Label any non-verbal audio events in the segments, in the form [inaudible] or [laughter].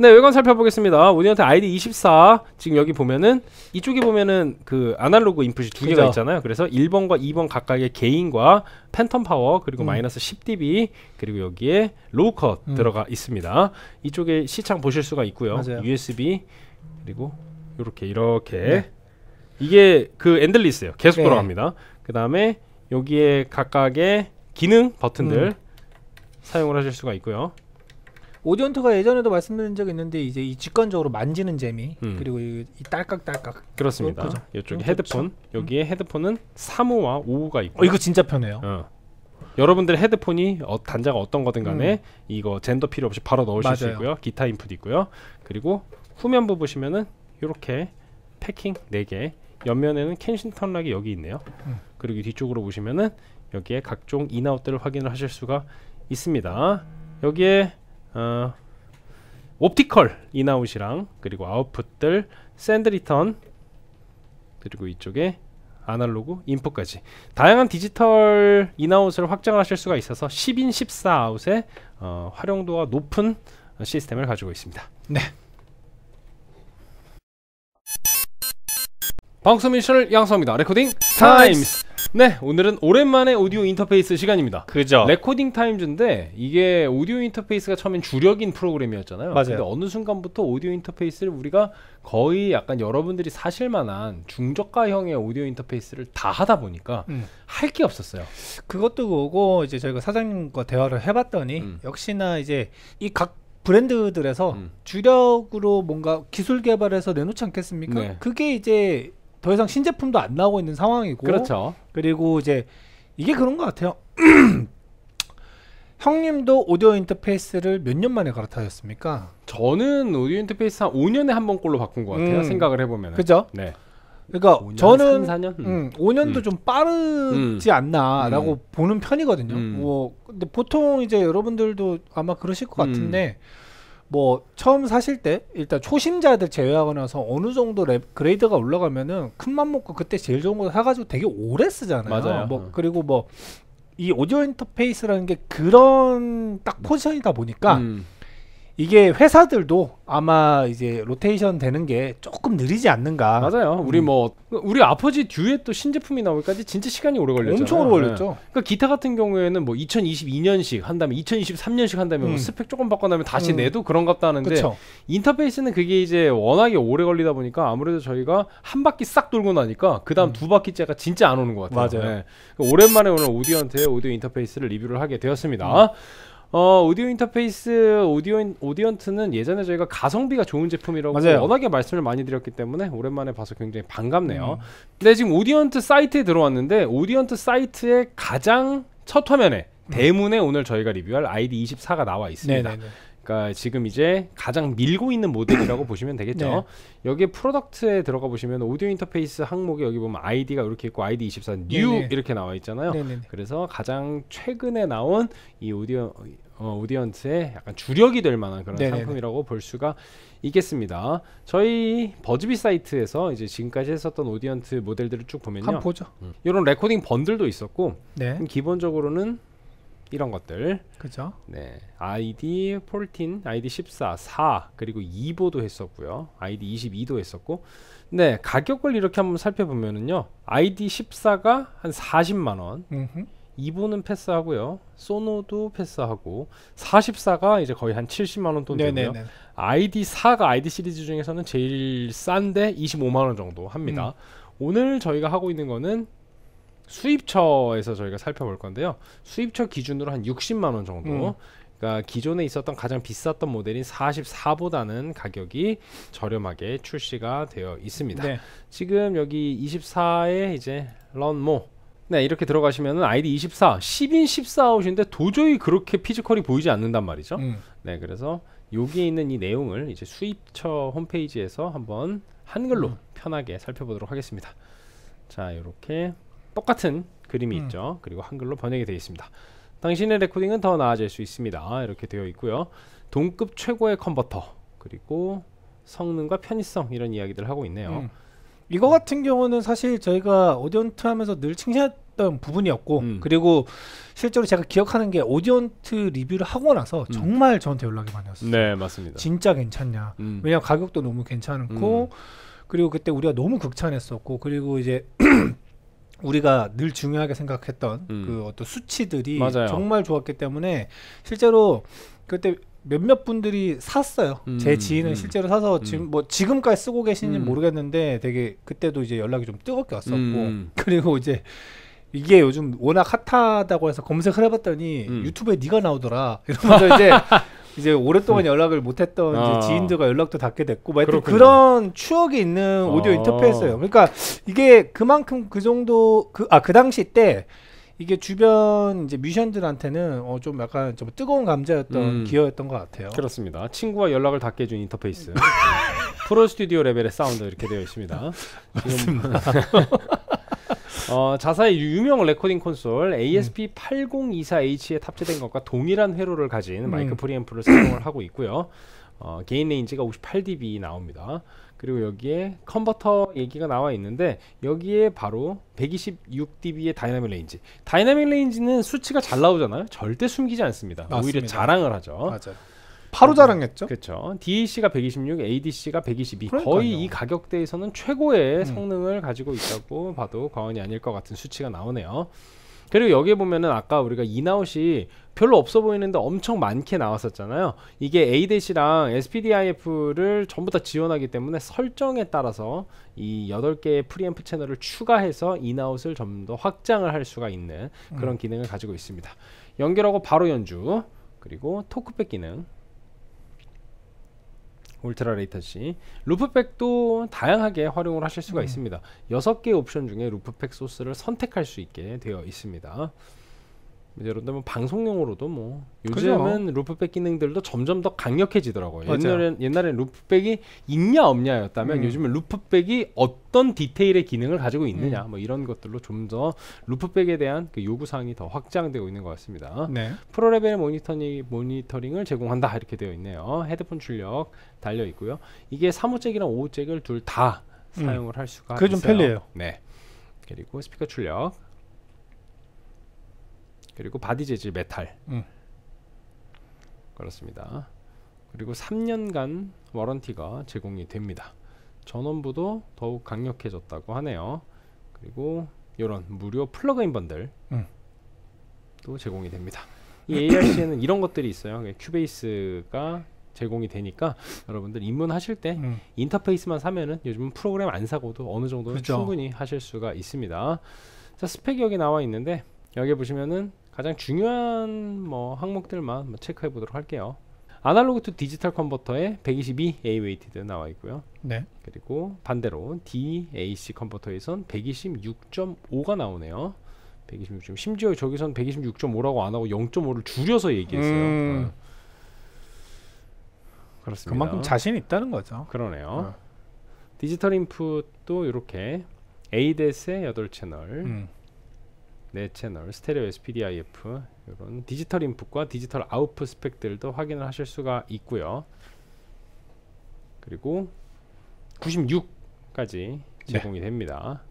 네, 외관 살펴보겠습니다. 우리한테 ID 24 지금 여기 보면은 이쪽에 보면은 그 아날로그 인풋이 두 개가 있잖아요. 그래서 1번과 2번 각각의 개인과 팬텀 파워 그리고 음. 마이너스 10dB 그리고 여기에 로우 컷 음. 들어가 있습니다. 이쪽에 시창 보실 수가 있고요. 맞아요. USB 그리고 이렇게 이렇게 네. 이게 그 엔들리스예요. 계속 네. 돌아갑니다. 그다음에 여기에 각각의 기능 버튼들 음. 사용을 하실 수가 있고요. 오디언트가 예전에도 말씀드린 적이 있는데 이제 이 직관적으로 만지는 재미 음. 그리고 이, 이 딸깍딸깍 그렇습니다. 그렇죠? 이쪽에 그렇죠. 헤드폰 그렇죠? 여기에 헤드폰은 3호와 5호가 있고 어, 이거 진짜 편해요. 어. 여러분들의 헤드폰이 어, 단자가 어떤 거든 간에 음. 이거 젠더 필요 없이 바로 넣으실 맞아요. 수 있고요. 기타 인풋 있고요. 그리고 후면부 보시면은 이렇게 패킹 4개 옆면에는 켄신턴 락이 여기 있네요. 음. 그리고 뒤쪽으로 보시면은 여기에 각종 인아웃들을 확인을 하실 수가 있습니다. 여기에 어, 옵티컬 인아웃이랑 그리고 아웃풋들 샌드 리턴 그리고 이쪽에 아날로그 인풋까지 다양한 디지털 인아웃을 확장하실 수가 있어서 10인 14 아웃의 어, 활용도가 높은 시스템을 가지고 있습니다. 네. 방송 미션을 양성합니다. 레코딩 타임스. 네 오늘은 오랜만에 오디오 인터페이스 시간입니다 그죠 레코딩 타임즈인데 이게 오디오 인터페이스가 처음엔 주력인 프로그램이었잖아요 맞아요 근데 어느 순간부터 오디오 인터페이스를 우리가 거의 약간 여러분들이 사실만한 중저가형의 오디오 인터페이스를 다 하다 보니까 음. 할게 없었어요 그것도 그거고 이제 저희가 사장님과 대화를 해봤더니 음. 역시나 이제 이 각 브랜드들에서 음. 주력으로 뭔가 기술 개발해서 내놓지 않겠습니까? 네. 그게 이제 더 이상 신제품도 안 나오고 있는 상황이고 그렇죠. 그리고 이제 이게 그런 것 같아요. [clears throat] 형님도 오디오 인터페이스를 몇 년 만에 갈아타셨습니까? 저는 오디오 인터페이스 한 5년에 한 번꼴로 바꾼 것 같아요. 음. 생각을 해보면. 그죠? 네. 그러니까 5년, 저는 3, 년 음, 5년도 음, 음. 좀 빠르지 음. 않나라고 음. 보는 편이거든요. 뭐 근데 보통 이제 여러분들도 아마 그러실 것 같은데 뭐 처음 사실 때 일단 초심자들 제외하고 나서 어느 정도 랩, 그레이드가 올라가면은 큰맘 먹고 그때 제일 좋은 거 사가지고 되게 오래 쓰잖아요. 맞아요. 뭐 음. 그리고 뭐 이 오디오 인터페이스라는 게 그런 딱 포지션이다 보니까 음. 이게 회사들도 아마 이제 로테이션 되는 게 조금 느리지 않는가. 맞아요. 음. 우리 음. 뭐 우리 아버지 뒤에 또 신제품이 나올까지 진짜 시간이 오래 걸렸죠. 엄청 오래 걸렸죠. 네. 그러니까 기타 같은 경우에는 뭐 2022년식 한다면에 2023년식 한다면 뭐 음. 뭐 스펙 조금 바꿔나면 다시 음. 내도 그런갑다 하는데 그쵸. 인터페이스는 그게 이제 워낙에 오래 걸리다 보니까 아무래도 저희가 한 바퀴 싹 돌고 나니까 그 다음 음. 두 바퀴째가 진짜 안 오는 것 같아요. 맞아요. 네. 그 오랜만에 오늘 오디오한테 오디오 인터페이스를 리뷰를 하게 되었습니다. 음. 어 오디오 인터페이스 오디오 오디언트는 예전에 저희가 가성비가 좋은 제품이라고 맞아요. 워낙에 말씀을 많이 드렸기 때문에 오랜만에 봐서 굉장히 반갑네요. 음. 근데 지금 오디언트 사이트에 들어왔는데 오디언트 사이트의 가장 첫 화면에 음. 대문에 오늘 저희가 리뷰할 ID24가 나와 있습니다. 네네네. 네, 네. 그러니까 지금 이제 가장 밀고 있는 모델이라고 [clears throat] 네. 보시면 되겠죠. 네. 여기에 프로덕트에 들어가 보시면 오디오 인터페이스 항목에 여기 보면 아이디가 이렇게 있고 아이디 24뉴 이렇게 나와 있잖아요. 네네네. 그래서 가장 최근에 나온 이 오디오 어, 오디언스의 약간 주력이 될 만한 그런 네네네. 상품이라고 볼 수가 있겠습니다. 저희 버즈비 사이트에서 이제 지금까지 했었던 오디언트 모델들을 쭉 보면요. 한 보죠. 음. 이런 레코딩 번들도 있었고 네. 음, 기본적으로는 이런 것들. 그죠? 네. 아이디 14, 아이디 14, 4 그리고 2보도 했었고요. 아이디 22도 했었고. 네, 가격을 이렇게 한번 살펴보면은요. 아이디 14가 한 40만 원. 음 2보는 패스하고요. 소노도 패스하고 44가 이제 거의 한 70만 원돈 되고요. 아이디 4가 아이디 시리즈 중에서는 제일 싼데 25만 원 정도 합니다. 음. 오늘 저희가 하고 있는 거는 수입처에서 저희가 살펴볼 건데요. 수입처 기준으로 한 60만 원 정도. 음. 그러니까 기존에 있었던 가장 비쌌던 모델인 44보다는 가격이 저렴하게 출시가 되어 있습니다. 네. 지금 여기 24에 이제 런모 네 이렇게 들어가시면은 아이디 24 10인 14아웃인데 도저히 그렇게 피지컬이 보이지 않는단 말이죠. 음. 네 그래서 여기에 있는 이 내용을 이제 수입처 홈페이지에서 한번 한글로 음. 편하게 살펴보도록 하겠습니다. 자 이렇게 똑같은 그림이 음. 있죠. 그리고 한글로 번역이 되어 있습니다. 당신의 레코딩은 더 나아질 수 있습니다. 이렇게 되어 있고요. 동급 최고의 컨버터 그리고 성능과 편의성 이런 이야기들을 하고 있네요. 음. 이거 같은 경우는 사실 저희가 오디언트 하면서 늘 칭찬했던 부분이었고 음. 그리고 실제로 제가 기억하는 게 오디언트 리뷰를 하고 나서 음. 정말 저한테 연락이 많이 왔어요. 네, 맞습니다. 진짜 괜찮냐? 음. 왜냐 하면 가격도 너무 괜찮고 음. 그리고 그때 우리가 너무 극찬했었고 그리고 이제 [clears throat] 우리가 늘 중요하게 생각했던 음. 그 어떤 수치들이 맞아요. 정말 좋았기 때문에 실제로 그때 몇몇 분들이 샀어요. 음, 제 지인은 음, 실제로 사서 음. 지금 뭐 지금까지 쓰고 계시는지 음. 모르겠는데 되게 그때도 이제 연락이 좀 뜨겁게 왔었고 음. [laughs] 그리고 이제 이게 요즘 워낙 핫하다고 해서 검색을 해봤더니 유튜브에 네가 나오더라 이러면서 이제 [laughs] 이제 오랫동안 음. 연락을 못했던 아. 지인들과 연락도 닿게 됐고, 뭐 하여튼 그런 추억이 있는 오디오 아. 인터페이스예요. 그러니까 이게 그만큼 그 정도 그 아그 아, 그 당시 때 이게 주변 이제 뮤션들한테는어좀 약간 좀 뜨거운 감자였던 음. 기어였던 것 같아요. 그렇습니다. 친구와 연락을 닿게 해준 인터페이스. [laughs] 프로 스튜디오 레벨의 사운드 이렇게 되어 있습니다. [laughs] 지금 어, 자사의 유명 레코딩 콘솔 ASP8024H에 음. 탑재된 것과 동일한 회로를 가진 음. 마이크 프리앰프를 사용을 하고 있고요. 어, 게인 레인지가 58dB 나옵니다. 그리고 여기에 컨버터 얘기가 나와 있는데 여기에 바로 126dB의 다이나믹 레인지. 다이나믹 레인지는 수치가 잘 나오잖아요. 절대 숨기지 않습니다. 맞습니다. 오히려 자랑을 하죠. 맞아요. 바로 그렇죠. 자랑했죠. 그렇죠. DAC가 126, ADC가 122. 그러니까요. 거의 이 가격대에서는 최고의 음. 성능을 가지고 있다고 봐도 과언이 아닐 것 같은 수치가 나오네요. 그리고 여기에 보면은 아까 우리가 인아웃이 별로 없어 보이는데 엄청 많게 나왔었잖아요. 이게 ADC랑 SPDIF를 전부 다 지원하기 때문에 설정에 따라서 이 8개의 프리앰프 채널을 추가해서 인아웃을 좀 더 확장을 할 수가 있는 그런 음. 기능을 가지고 있습니다. 연결하고 바로 연주, 그리고 토크백 기능, 울트라 레이턴시 루프팩도 다양하게 활용을 하실 수가 음. 있습니다 6개 옵션 중에 루프백 소스를 선택할 수 있게 되어 있습니다 여러분 들면 방송용으로도 뭐 요즘은 그죠? 루프백 기능들도 점점 더 강력해지더라고요. 옛날엔 옛날엔 루프백이 있냐 없냐였다면 음. 요즘은 루프백이 어떤 디테일의 기능을 가지고 있느냐 음. 뭐 이런 것들로 좀 더 루프백에 대한 그 요구 사항이 더 확장되고 있는 것 같습니다. 네. 프로 레벨 모니터링 모니터링을 제공한다 이렇게 되어 있네요. 헤드폰 출력 달려 있고요. 이게 사무잭이랑오호잭을둘다 음. 사용을 음. 할 수가 그게 있어요. 그게 좀 편리해요. 네. 그리고 스피커 출력 그리고 바디 재질 메탈. 음. 그렇습니다. 그리고 3년간 워런티가 제공이 됩니다. 전원부도 더욱 강력해졌다고 하네요. 그리고 이런 무료 플러그인 번들 음. 또 제공이 됩니다. 이 ARC에는 이런 것들이 있어요. 큐베이스가 제공이 되니까 여러분들 입문하실 때 음. 인터페이스만 사면은 요즘은 프로그램 안 사고도 어느 정도는 그렇죠. 충분히 하실 수가 있습니다. 자 스펙이 여기 나와 있는데 여기 보시면은 가장 중요한 뭐 항목들만 체크해 보도록 할게요. 아날로그 투 디지털 컨버터에 122 A 웨이티드 나와 있고요. 네. 그리고 반대로 DAC 컨버터에선 126.5가 나오네요. 126. 심지어 저기선 126.5라고 안 하고 0.5를 줄여서 얘기했어요. 음. 아. 그렇습니다. 그만큼 자신 있다는 거죠. 그러네요. 어. 디지털 인풋도 이렇게 ADES의 8채널, 음. 내 채널 스테레오 SPDIF 이런 디지털 인풋과 디지털 아웃풋 스펙들도 확인을 하실 수가 있고요. 그리고 96까지 제공이 네. 됩니다.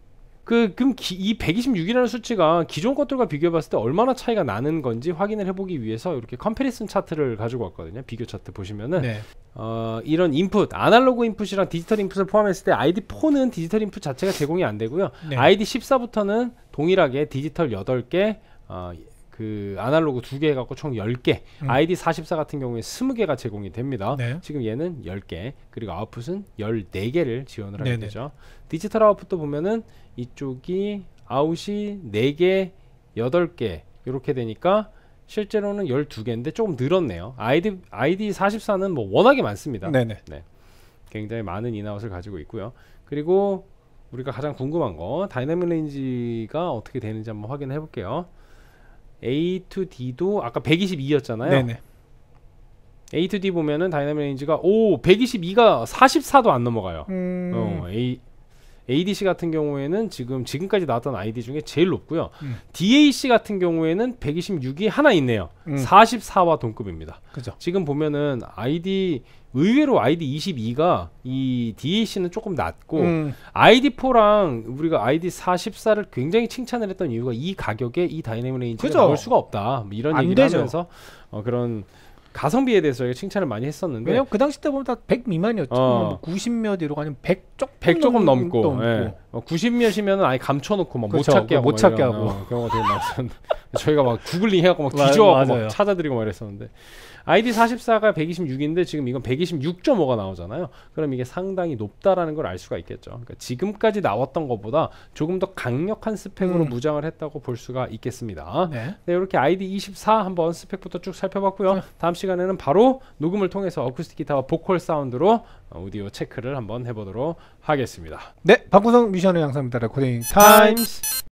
그 그럼 기, 이 126이라는 수치가 기존 것들과 비교해 봤을 때 얼마나 차이가 나는 건지 확인을 해보기 위해서 이렇게 컴페리슨 차트를 가지고 왔거든요. 비교 차트 보시면은 네. 어, 이런 인풋, 아날로그 인풋이랑 디지털 인풋을 포함했을 때 아이디 4는 디지털 인풋 자체가 제공이 안 되고요. 네. 아이디 14부터는 동일하게 디지털 8개 어, 그 아날로그 두 개 갖고 총 열개 음. 아이디 44 같은 경우에 스무 개가 제공이 됩니다. 네. 지금 얘는 열개 그리고 아웃풋은 열네 개를 지원을 하게 네네. 되죠. 디지털 아웃풋도 보면은 이쪽이 아웃이 네개 여덟 개 이렇게 되니까 실제로는 12개인데 조금 늘었네요. 아이디 아이디 44는 뭐 워낙에 많습니다. 네네. 네. 굉장히 많은 인아웃을 가지고 있고요. 그리고 우리가 가장 궁금한 거 다이내믹 레인지가 어떻게 되는지 한번 확인해 볼게요. A to D도 아까 122였잖아요. 네네. A to D 보면은 다이나믹 레인지가 오 122가 44도 안 넘어가요. 음... 어, A ADC 같은 경우에는 지금 지금까지 나왔던 아이디 중에 제일 높고요. 음. DAC 같은 경우에는 126이 하나 있네요. 음. 44와 동급입니다. 그죠. 지금 보면은 아이디 의외로 아이디 22가 이 DAC는 조금 낮고 음. 아이디 4랑 우리가 아이디 44를 굉장히 칭찬을 했던 이유가 이 가격에 이 다이내믹 레인지가 그죠. 나올 수가 없다. 뭐 이런 얘기를 되죠. 하면서 어, 그런 가성비에 대해서 칭찬을 많이 했었는데 왜냐면 그 당시 때 보면 다 100 미만이었죠. 어. 뭐 90몇 이로 가면 100 100 조금 넘고, 넘고. 예. 90몇이면 어, 아예 감춰놓고 막못 그렇죠. 찾게 하고 못 찾게 하고 어, 그런 되게 많았는데 [laughs] 저희가 막 구글링 해갖고 막 뒤져갖고 막 찾아드리고 막 이랬었는데 아이디 44가 126인데 지금 이건 126.5가 나오잖아요. 그럼 이게 상당히 높다라는 걸 알 수가 있겠죠. 그러니까 지금까지 나왔던 것보다 조금 더 강력한 스펙으로 음. 무장을 했다고 볼 수가 있겠습니다. 네. 네, 이렇게 아이디 24 한번 스펙부터 쭉 살펴봤고요. 네. 다음 시간에는 바로 녹음을 통해서 어쿠스틱 기타와 보컬 사운드로 오디오 체크를 한번 해보도록 하겠습니다. 네, 박구성 미션의 양상입니다. 레코딩 타임스.